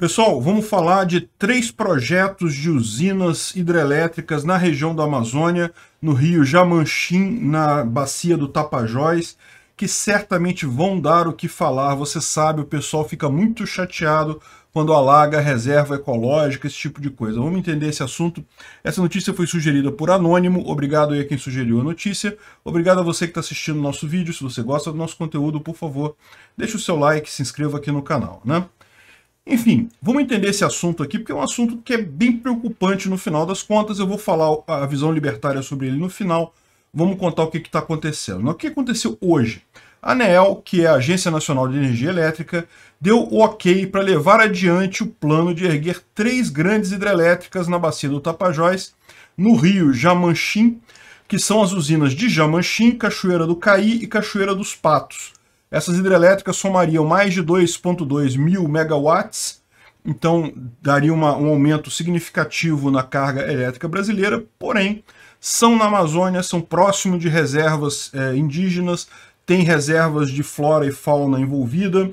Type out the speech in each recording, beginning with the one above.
Pessoal, vamos falar de três projetos de usinas hidrelétricas na região da Amazônia, no rio Jamanchim, na bacia do Tapajós, que certamente vão dar o que falar. Você sabe, o pessoal fica muito chateado quando alaga a reserva ecológica, esse tipo de coisa. Vamos entender esse assunto. Essa notícia foi sugerida por Anônimo. Obrigado aí a quem sugeriu a notícia. Obrigado a você que está assistindo o nosso vídeo. Se você gosta do nosso conteúdo, por favor, deixe o seu like, se inscreva aqui no canal, né? Enfim, vamos entender esse assunto aqui, porque é um assunto que é bem preocupante no final das contas. Eu vou falar a visão libertária sobre ele no final. Vamos contar o que está acontecendo. O que aconteceu hoje? A ANEEL, que é a Agência Nacional de Energia Elétrica, deu o ok para levar adiante o plano de erguer três grandes hidrelétricas na bacia do Tapajós, no rio Jamanchim, que são as usinas de Jamanchim, Cachoeira do Caí e Cachoeira dos Patos. Essas hidrelétricas somariam mais de 2,2 mil megawatts, então daria uma, um aumento significativo na carga elétrica brasileira, porém, são na Amazônia, são próximo de reservas é, indígenas, tem reservas de flora e fauna envolvida,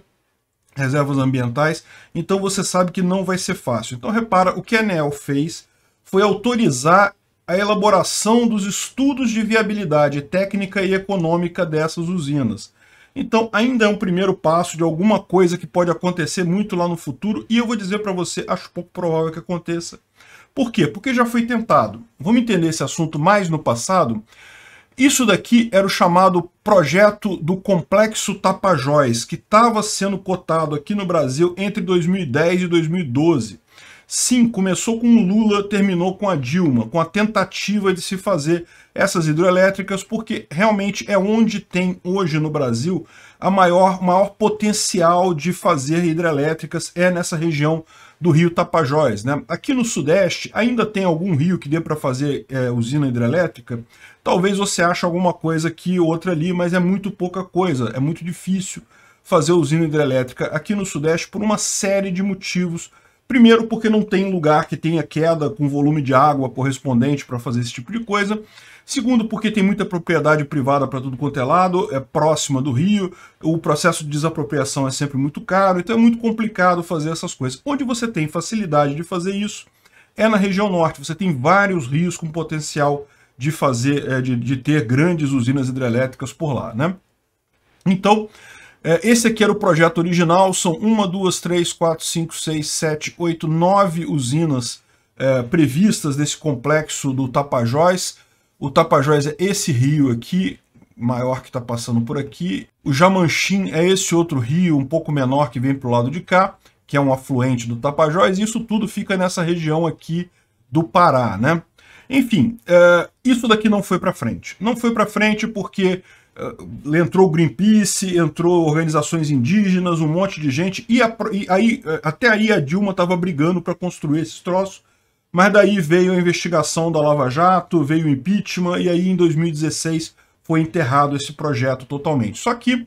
reservas ambientais, então você sabe que não vai ser fácil. Então repara, o que a ANEL fez foi autorizar a elaboração dos estudos de viabilidade técnica e econômica dessas usinas. Então, ainda é um primeiro passo de alguma coisa que pode acontecer muito lá no futuro, e eu vou dizer para você, acho pouco provável que aconteça. Por quê? Porque já foi tentado. Vamos entender esse assunto mais no passado? Isso daqui era o chamado projeto do Complexo Tapajós, que estava sendo cotado aqui no Brasil entre 2010 e 2012. Sim, começou com Lula, terminou com a Dilma, com a tentativa de se fazer essas hidrelétricas, porque realmente é onde tem hoje no Brasil a maior, maior potencial de fazer hidrelétricas é nessa região do rio Tapajós. Né? Aqui no Sudeste ainda tem algum rio que dê para fazer é, usina hidrelétrica. Talvez você ache alguma coisa aqui, outra ali, mas é muito pouca coisa, é muito difícil fazer usina hidrelétrica aqui no Sudeste por uma série de motivos Primeiro, porque não tem lugar que tenha queda com volume de água correspondente para fazer esse tipo de coisa. Segundo, porque tem muita propriedade privada para tudo quanto é lado, é próxima do rio, o processo de desapropriação é sempre muito caro, então é muito complicado fazer essas coisas. Onde você tem facilidade de fazer isso é na região norte. Você tem vários rios com potencial de fazer, eh, de, de ter grandes usinas hidrelétricas por lá, né? Então, é, esse aqui era o projeto original, são uma, duas, três, quatro, cinco, seis, sete, oito, nove usinas é, previstas nesse complexo do Tapajós. O Tapajós é esse rio aqui, maior que está passando por aqui. O Jamanchim é esse outro rio, um pouco menor, que vem para o lado de cá, que é um afluente do Tapajós. Isso tudo fica nessa região aqui do Pará, né? Enfim, é, isso daqui não foi para frente. Não foi para frente porque ah, entrou o Greenpeace, entrou organizações indígenas, um monte de gente, e, a, e aí, eh, até aí a Dilma estava brigando para construir esses troços, mas daí veio a investigação da Lava Jato, veio o impeachment, e aí em 2016 foi enterrado esse projeto totalmente. Só que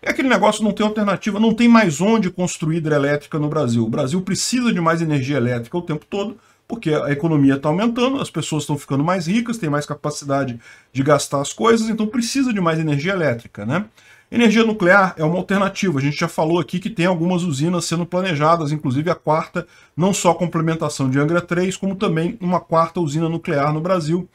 é aquele negócio, não tem alternativa, não tem mais onde construir hidrelétrica no Brasil. O Brasil precisa de mais energia elétrica o tempo todo, porque a economia está aumentando, as pessoas estão ficando mais ricas, têm mais capacidade de gastar as coisas, então precisa de mais energia elétrica, né? Energia nuclear é uma alternativa. A gente já falou aqui que tem algumas usinas sendo planejadas, inclusive a quarta, não só a complementação de Angra 3, como também uma quarta usina nuclear no Brasil.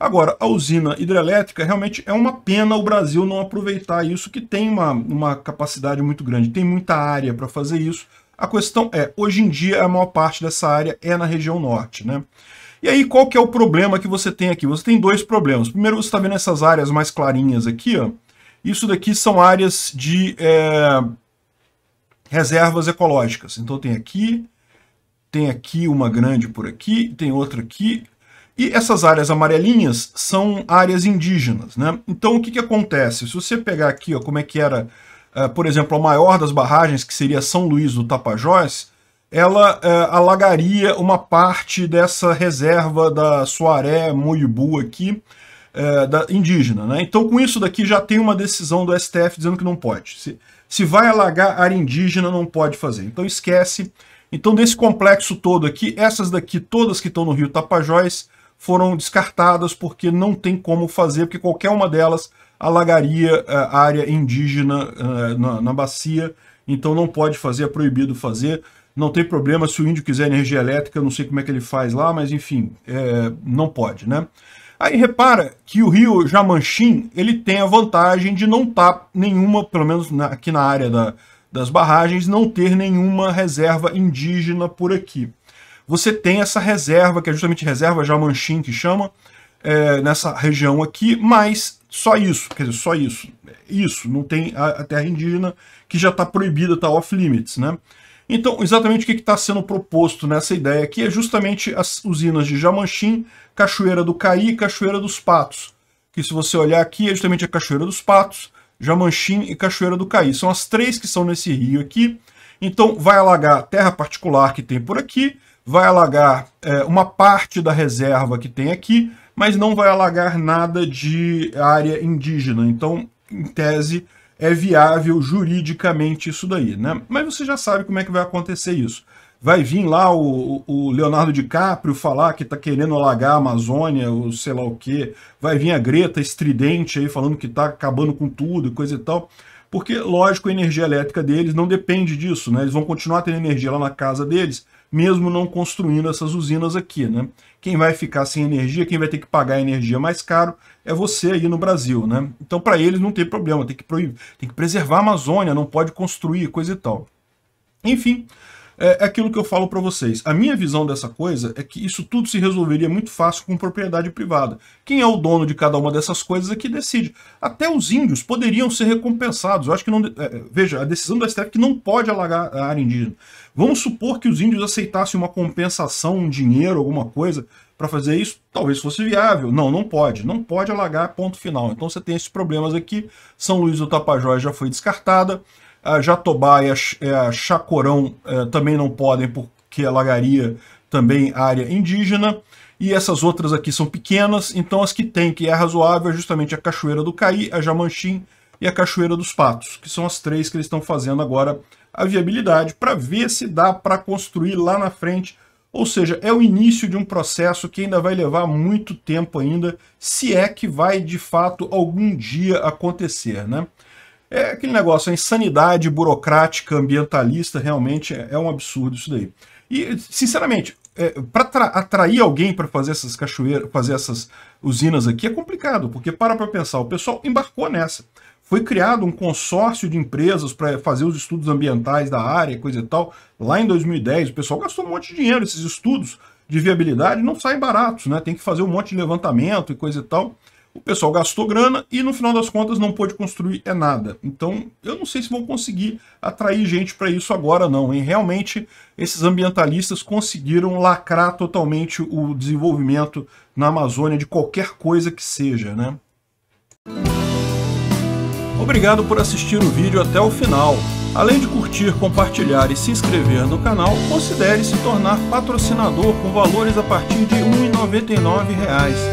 Agora, a usina hidrelétrica realmente é uma pena o Brasil não aproveitar isso, que tem uma, uma capacidade muito grande, tem muita área para fazer isso, a questão é, hoje em dia a maior parte dessa área é na região norte, né? E aí, qual que é o problema que você tem aqui? Você tem dois problemas. Primeiro, você está vendo essas áreas mais clarinhas aqui, ó. Isso daqui são áreas de é, reservas ecológicas. Então tem aqui, tem aqui uma grande por aqui, tem outra aqui. E essas áreas amarelinhas são áreas indígenas, né? Então o que, que acontece? Se você pegar aqui, ó, como é que era eh, por exemplo, a maior das barragens, que seria São Luís do Tapajós, ela uh, alagaria uma parte dessa reserva da Suaré Moibu aqui, uh, da, indígena. Né? Então, com isso daqui, já tem uma decisão do STF dizendo que não pode. Se, se vai alagar área indígena, não pode fazer. Então, esquece. Então, desse complexo todo aqui, essas daqui, todas que estão no Rio Tapajós, foram descartadas porque não tem como fazer, porque qualquer uma delas alagaria eh, a área indígena eh, na, bacia, então não pode fazer, é proibido fazer. Não tem problema se o índio quiser energia elétrica, não sei como é que ele faz lá, mas enfim, é, não pode, né? Aí repara que o rio Jamanchim, ele tem a vantagem de não estar tá nenhuma, pelo menos na, aqui na área da, das barragens, não ter nenhuma reserva indígena por aqui. Você tem essa reserva, que é justamente reserva Jamanchim que chama, é, nessa região aqui, mas só isso, quer dizer, só isso. Isso, não tem a, a terra indígena que já está proibida, está off-limits, né? Então, exatamente o que está sendo proposto nessa ideia aqui é justamente as usinas de Jamanchim, Cachoeira do Caí e Cachoeira dos Patos. Que se você olhar aqui, é justamente a Cachoeira dos Patos, Jamanchim e Cachoeira do Caí. São as três que são nesse rio aqui. Então, vai alagar a terra particular que tem por aqui, vai alagar é, uma parte da reserva que tem aqui, mas não vai alagar nada de área indígena. Então, em tese, é viável juridicamente isso daí, né? Mas você já sabe como é que vai acontecer isso. Vai vir lá o, o Leonardo DiCaprio falar que está querendo alagar a Amazônia, ou sei lá o quê. Vai vir a Greta estridente aí falando que está acabando com tudo e coisa e tal porque, lógico, a energia elétrica deles não depende disso, né? Eles vão continuar tendo energia lá na casa deles, mesmo não construindo essas usinas aqui, né? Quem vai ficar sem energia, quem vai ter que pagar a energia mais caro é você aí no Brasil, né? Então, para eles não tem problema, tem que proibir, tem que preservar a Amazônia, não pode construir, coisa e tal. Enfim, é, é aquilo que eu falo para vocês. A minha visão dessa coisa é que isso tudo se resolveria muito fácil com propriedade privada. Quem é o dono de cada uma dessas coisas é que decide. Até os índios poderiam ser recompensados. Eu acho que não. É, é, veja, a decisão do STF é que não pode alagar a área indígena. Vamos supor que os índios aceitassem uma compensação, um dinheiro, alguma coisa, para fazer isso, talvez fosse viável. Não, não pode. Não pode alagar, ponto final. Então você tem esses problemas aqui. São Luís do Tapajós já foi descartada. A Jatobá e a, a Chacorão eh, também não podem, porque alagaria também área indígena. E essas outras aqui são pequenas, então as que tem, que é razoável, é justamente a Cachoeira do Caí, a Jamanchim e a Cachoeira dos Patos, que são as três que eles estão fazendo agora a viabilidade para ver se dá para construir lá na frente. Ou seja, é o início de um processo que ainda vai levar muito tempo ainda, se é que vai de fato algum dia acontecer, né? É aquele negócio, a insanidade burocrática, ambientalista, realmente é, é um absurdo isso daí. E, sinceramente, é, para atrair alguém para fazer essas cachoeiras, fazer essas usinas aqui é complicado, porque para para pensar, o pessoal embarcou nessa. Foi criado um consórcio de empresas para fazer os estudos ambientais da área, coisa e tal. Lá em 2010, o pessoal gastou um monte de dinheiro. Esses estudos de viabilidade não saem baratos, né? Tem que fazer um monte de levantamento e coisa e tal. O pessoal gastou grana e no final das contas não pôde construir é nada. Então eu não sei se vão conseguir atrair gente para isso agora não. Hein? Realmente esses ambientalistas conseguiram lacrar totalmente o desenvolvimento na Amazônia de qualquer coisa que seja, né? Obrigado por assistir o vídeo até o final. Além de curtir, compartilhar e se inscrever no canal, considere se tornar patrocinador com valores a partir de R$ 1,99